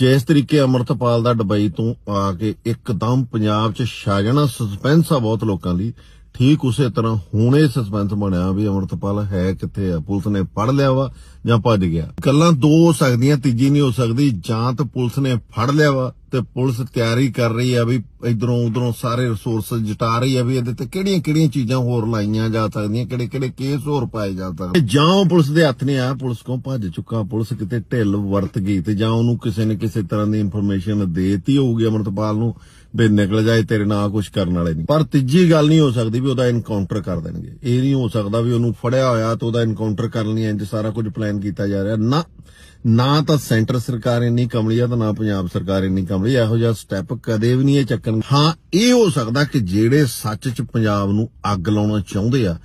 ਜਿਸ ਤਰੀਕੇ ਅਮਰਤਪਾਲ ਦਾ ਦੁਬਈ ਤੋਂ ਆ ਕੇ ਇੱਕਦਮ ਪੰਜਾਬ 'ਚ ਛਾ ਜਾਣਾ ਸਸਪੈਂਸ ਆ ਬਹੁਤ ਲੋਕਾਂ ਲਈ ਠੀਕ ਉਸੇ ਤਰ੍ਹਾਂ ਹੁਣੇ ਸਸਪੈਂਸ ਬਣਿਆ ਵੀ ਅਮਰਤਪਾਲ ਹੈ ਕਿੱਥੇ ਆ ਪੁਲਿਸ ਨੇ ਫੜ ਲਿਆ ਵਾ ਜਾਂ ਭੱਜ ਗਿਆ ਗੱਲਾਂ ਦੋ ਹੋ ਸਕਦੀਆਂ ਤੀਜੀ ਨਹੀਂ ਹੋ ਸਕਦੀ ਜਾਂ ਤਾਂ ਪੁਲਿਸ ਨੇ ਫੜ ਲਿਆ ਵਾ ਤੇ ਪੁਲਿਸ ਤਿਆਰੀ ਕਰ ਰਹੀ ਆ ਵੀ ਇਧਰੋਂ ਉਧਰੋਂ ਸਾਰੇ ਰਿਸੋਰਸਸ ਜਟਾ ਰਹੀ ਆ ਵੀ ਇਹਦੇ ਤੇ ਕਿਹੜੀਆਂ ਕਿਹੜੀਆਂ ਚੀਜ਼ਾਂ ਹੋਰ ਲਾਈਆਂ ਜਾ ਸਕਦੀਆਂ ਕਿਹੜੇ ਕਿਹੜੇ ਕੇਸ ਹੋਰ ਪਾਏ ਜਾ ਸਕਦੇ ਜਾਂ ਪੁਲਿਸ ਦੇ ਹੱਥ ਨੇ ਆ ਪੁਲਿਸ ਕੋ ਭੱਜ ਚੁੱਕਾ ਪੁਲਿਸ ਕਿਤੇ ਢਿੱਲ ਵਰਤ ਗਈ ਤੇ ਜਾਂ ਉਹਨੂੰ ਕਿਸੇ ਨੇ ਕਿਸੇ ਤਰ੍ਹਾਂ ਦੀ ਇਨਫੋਰਮੇਸ਼ਨ ਦੇਤੀ ਹੋਊਗੀ ਅਮਰਤਪਾਲ ਨੂੰ ਵੀ ਨਿਕਲ ਜਾਏ ਤੇਰੇ ਨਾਲ ਕੁਝ ਕਰਨ ਵਾਲੇ ਨਹੀਂ ਪਰ ਤੀਜੀ ਗੱਲ ਨਹੀਂ ਹੋ ਸਕਦੀ ਵੀ ਉਹਦਾ ਇਨਕਾਊਂਟਰ ਕਰ ਦੇਣਗੇ ਇਹ ਨਹੀਂ ਹੋ ਸਕਦਾ ਵੀ ਉਹਨੂੰ ਫੜਿਆ ਹੋਇਆ ਤੇ ਉਹਦਾ ਇਨਕਾਊਂਟਰ ਕਰਨ ਲਈ ਇੰਜ ਸਾਰਾ ਕੁਝ ਪਲਾਨ ਕੀਤਾ ਜਾ ਰਿਹਾ ਨਾ ਨਾ ਤਾਂ ਸੈਂਟਰ ਸਰਕਾਰ ਇੰਨੀ ਕਮਲੀਆ ਤਾਂ ਨਾ ਪੰਜਾਬ ਸਰਕਾਰ ਇੰਨੀ ਕਮਲੀ ਇਹੋ ਜਿਹਾ ਸਟੈਪ ਕਦੇ ਵੀ ਨਹੀਂ ਇਹ ਚੱਕਣ ਹਾਂ ਇਹ ਹੋ ਸਕਦਾ ਕਿ ਜਿਹੜੇ ਸੱਚ 'ਚ ਪੰਜਾਬ ਨੂੰ ਅੱਗ ਲਾਉਣਾ ਚਾਹੁੰਦੇ ਆ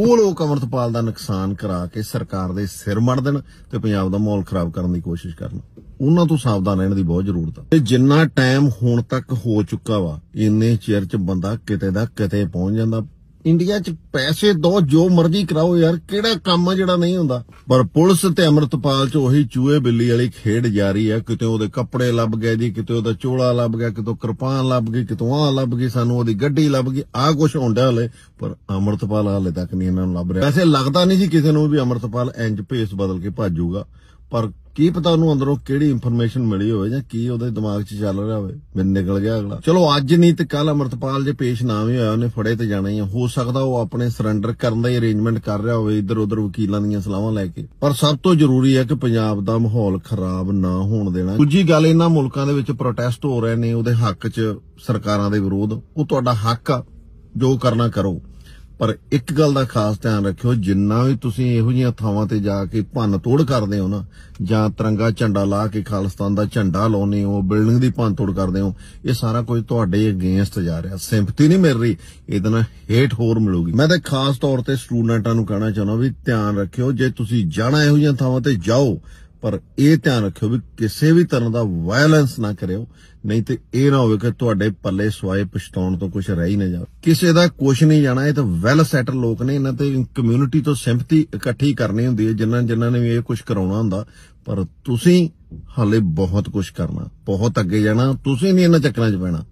ਉਹ ਲੋਕ ਅਮਰਤਪਾਲ ਦਾ ਨੁਕਸਾਨ ਕਰਾ ਕੇ ਸਰਕਾਰ ਦੇ ਸਿਰ ਮੜ ਦੇਣ ਤੇ ਪੰਜਾਬ ਦਾ ਮਾਹੌਲ ਖਰਾਬ ਕਰਨ ਦੀ ਕੋਸ਼ਿਸ਼ ਕਰਨ ਉਹਨਾਂ ਤੋਂ ਸਾਵਧਾਨ ਰਹਿਣ ਦੀ ਬਹੁਤ ਜ਼ਰੂਰਤ ਹੈ ਤੇ ਜਿੰਨਾ ਟਾਈਮ ਹੁਣ ਤੱਕ ਹੋ ਚੁੱਕਾ ਵਾ ਇੰਨੇ ਚਿਰ ਚ ਬੰਦਾ ਕਿਤੇ ਦਾ ਕਿਤੇ ਪਹੁੰਚ ਜਾਂਦਾ ਇੰਡੀਆ 'ਚ ਪੈਸੇ ਦੋ ਜੋ ਮਰਜ਼ੀ ਕਰਾਓ ਯਾਰ ਕਿਹੜਾ ਕੰਮ ਆ ਜਿਹੜਾ ਨਹੀਂ ਹੁੰਦਾ ਪਰ ਪੁਲਿਸ ਤੇ ਅਮਰਤਪਾਲ 'ਚ ਉਹੀ ਚੂਹੇ ਬਿੱਲੀ ਵਾਲੀ ਖੇਡ ਜਾਰੀ ਆ ਕਿਤੇ ਉਹਦੇ ਕੱਪੜੇ ਲੱਭ ਗਏ ਜੀ ਕਿਤੇ ਉਹਦਾ ਚੋਲਾ ਲੱਭ ਗਿਆ ਕਿਤੇ ਕਿਰਪਾਨ ਲੱਭ ਗਈ ਕਿਤੋਂ ਆ ਲੱਭ ਗਈ ਸਾਨੂੰ ਉਹਦੀ ਗੱਡੀ ਲੱਭ ਗਈ ਆ ਕੁਝ ਹੁੰਦਾ ਹਲੇ ਪਰ ਅਮਰਤਪਾਲ ਹਾਲੇ ਤੱਕ ਨਹੀਂ ਇਹਨਾਂ ਨੂੰ ਲੱਭ ਰਿਹਾ ਵੈਸੇ ਲੱਗਦਾ ਨਹੀਂ ਸੀ ਕਿਸੇ ਨੂੰ ਵੀ ਅਮਰਤਪਾਲ ਇੰਜ ਭੇਸ ਬਦਲ ਕੇ ਭੱਜੂਗਾ ਪਰ ਕੀ ਪਤਾ ਉਹਨੂੰ ਅੰਦਰੋਂ ਕਿਹੜੀ ਇਨਫੋਰਮੇਸ਼ਨ ਮਿਲੀ ਹੋਵੇ ਜਾਂ ਕੀ ਉਹਦੇ ਦਿਮਾਗ 'ਚ ਚੱਲ ਰਿਹਾ ਹੋਵੇ ਮੈਂ ਨਿਕਲ ਗਿਆ ਅਗਲਾ ਚਲੋ ਅੱਜ ਨਹੀਂ ਤੇ ਕੱਲ ਅਮਰਤਪਾਲ ਜੇ ਪੇਸ਼ ਨਾ ਵੀ ਹੋਇਆ ਉਹਨੇ ਫੜੇ ਤੇ ਜਾਣਾ ਹੀ ਹੋ ਸਕਦਾ ਉਹ ਆਪਣੇ ਸਰੈਂਡਰ ਕਰਨ ਦਾ ਹੀ ਅਰੇਂਜਮੈਂਟ ਕਰ ਰਿਹਾ ਹੋਵੇ ਇੱਧਰ ਉੱਧਰ ਵਕੀਲਾਂ ਦੀਆਂ ਸਲਾਹਾਂ ਲੈ ਕੇ ਪਰ ਸਭ ਤੋਂ ਜ਼ਰੂਰੀ ਹੈ ਕਿ ਪੰਜਾਬ ਦਾ ਮਾਹੌਲ ਖਰਾਬ ਨਾ ਹੋਣ ਦੇਣਾ ਦੂਜੀ ਗੱਲ ਇਹਨਾਂ ਮੁਲਕਾਂ ਦੇ ਵਿੱਚ ਪ੍ਰੋਟੈਸਟ ਹੋ ਰਹੇ ਨੇ ਉਹਦੇ ਹੱਕ 'ਚ ਸਰਕਾਰਾਂ ਦੇ ਵਿਰੋਧ ਉਹ ਤੁਹਾਡਾ ਹੱਕ ਆ ਜੋ ਕਰਨਾ ਕਰੋ ਪਰ ਇੱਕ ਗੱਲ ਦਾ ਖਾਸ ਧਿਆਨ ਰੱਖਿਓ ਜਿੰਨਾ ਵੀ ਤੁਸੀਂ ਇਹੋ ਜਿਹੀਆਂ ਥਾਵਾਂ ਤੇ ਜਾ ਕੇ ਭੰਨ ਤੋੜ ਕਰਦੇ ਹੋ ਨਾ ਜਾਂ ਤਿਰੰਗਾ ਝੰਡਾ ਲਾ ਕੇ ਖਾਲਿਸਤਾਨ ਦਾ ਝੰਡਾ ਲਾਉਨੇ ਹੋ ਬਿਲਡਿੰਗ ਦੀ ਭੰਨ ਤੋੜ ਕਰਦੇ ਹੋ ਇਹ ਸਾਰਾ ਕੁਝ ਤੁਹਾਡੇ ਅਗੇਂਸਟ ਜਾ ਰਿਹਾ ਸਿੰਪਥੀ ਨਹੀਂ ਮਿਲ ਰਹੀ ਇਹਦੇ ਨਾਲ ਹੇਟ ਹੋਰ ਮਿਲੂਗੀ ਮੈਂ ਤਾਂ ਖਾਸ ਤੌਰ ਤੇ ਸਟੂਡੈਂਟਾਂ ਨੂੰ ਕਹਿਣਾ ਚਾਹੁੰਦਾ ਵੀ ਧਿਆਨ ਰੱਖਿਓ ਜੇ ਤੁਸੀਂ ਜਾਣਾ ਇਹੋ ਜਿਹੀਆਂ ਥਾਵਾਂ ਤੇ ਜਾਓ ਪਰ ਇਹ ਧਿਆਨ ਰੱਖਿਓ ਵੀ ਕਿਸੇ ਵੀ ਤਰ੍ਹਾਂ ਦਾ ਵਾਇਲੈਂਸ ਨਾ ਕਰਿਓ ਨਹੀਂ ਤੇ ਇਹ ਨਾ ਹੋਵੇ ਕਿ ਤੁਹਾਡੇ ਪੱਲੇ ਸਵਾਏ ਪਛਤਾਉਣ ਤੋਂ ਕੁਝ ਰਹਿ ਹੀ ਨਾ ਜਾਵੇ ਕਿਸੇ ਦਾ ਕੁਝ ਨਹੀਂ ਜਾਣਾ ਇਹ ਤਾਂ ਵੈਲ ਸੈਟਲ ਲੋਕ ਨੇ ਇਹਨਾਂ ਤੇ ਕਮਿਊਨਿਟੀ ਤੋਂ ਸਿੰਪਥੀ ਇਕੱਠੀ ਕਰਨੀ ਹੁੰਦੀ ਹੈ ਜਿਨ੍ਹਾਂ ਜਿਨ੍ਹਾਂ ਨੇ ਵੀ ਇਹ ਕੁਝ ਕਰਾਉਣਾ ਹੁੰਦਾ ਪਰ ਤੁਸੀਂ ਹਾਲੇ ਬਹੁਤ ਕੁਝ ਕਰਨਾ ਬਹੁਤ ਅੱਗੇ ਜਾਣਾ ਤੁਸੀਂ ਨਹੀਂ ਇਹਨਾਂ ਚੱਕਰਾਂ 'ਚ ਪੈਣਾ